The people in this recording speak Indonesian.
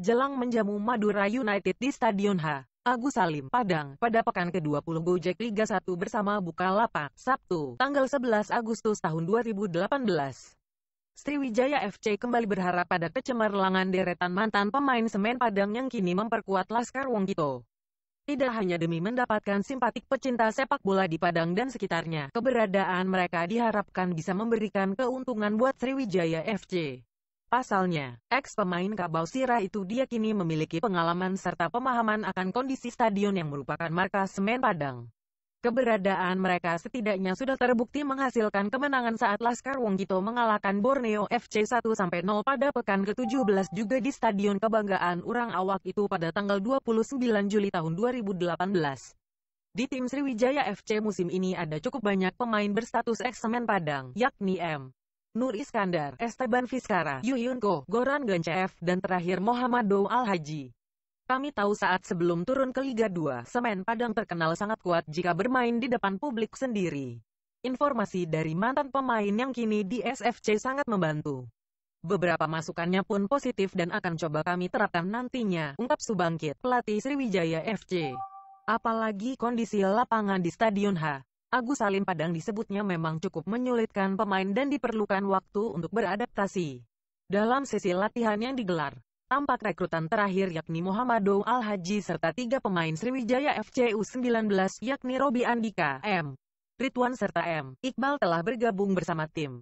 jelang menjamu Madura United di Stadion H. Agus Salim Padang pada pekan ke-20 Gojek Liga 1 bersama Bukalapak, Sabtu, tanggal 11 Agustus tahun 2018. Sriwijaya FC kembali berharap pada kecemerlangan deretan mantan pemain semen Padang yang kini memperkuat Laskar Wongkito. Tidak hanya demi mendapatkan simpatik pecinta sepak bola di Padang dan sekitarnya, keberadaan mereka diharapkan bisa memberikan keuntungan buat Sriwijaya FC. Pasalnya, ex-pemain Kabau Sira itu diyakini memiliki pengalaman serta pemahaman akan kondisi stadion yang merupakan markas Semen Padang. Keberadaan mereka setidaknya sudah terbukti menghasilkan kemenangan saat Laskar Wongkito mengalahkan Borneo FC 1-0 pada pekan ke-17 juga di Stadion Kebanggaan Urang Awak itu pada tanggal 29 Juli tahun 2018. Di tim Sriwijaya FC musim ini ada cukup banyak pemain berstatus ex-semen Padang, yakni M. Nur Iskandar, Esteban Fiskara, Yuyunko, Goran Gancev, dan terakhir Muhammad Dou Al-Haji. Kami tahu saat sebelum turun ke Liga 2, Semen Padang terkenal sangat kuat jika bermain di depan publik sendiri. Informasi dari mantan pemain yang kini di SFC sangat membantu. Beberapa masukannya pun positif dan akan coba kami terapkan nantinya, ungkap Subangkit, pelatih Sriwijaya FC. Apalagi kondisi lapangan di Stadion H. Agus Salim Padang disebutnya memang cukup menyulitkan pemain dan diperlukan waktu untuk beradaptasi. Dalam sesi latihan yang digelar, tampak rekrutan terakhir yakni Muhammadu Al-Haji serta tiga pemain Sriwijaya FCU 19 yakni Robi Andika, M. Ridwan serta M. Iqbal telah bergabung bersama tim.